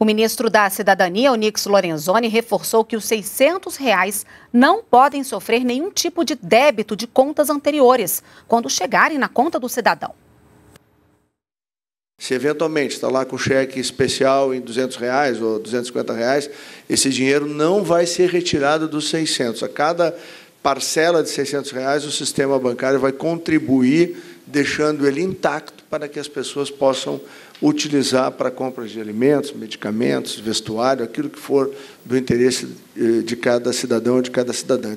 O ministro da Cidadania, Onix Lorenzoni, reforçou que os R$ 600 reais não podem sofrer nenhum tipo de débito de contas anteriores quando chegarem na conta do cidadão. Se eventualmente está lá com cheque especial em 200 reais ou 250 reais, esse dinheiro não vai ser retirado dos 600. A cada parcela de 600 reais, o sistema bancário vai contribuir deixando ele intacto para que as pessoas possam utilizar para compras de alimentos, medicamentos, vestuário, aquilo que for do interesse eh, de cada cidadão ou de cada cidadã.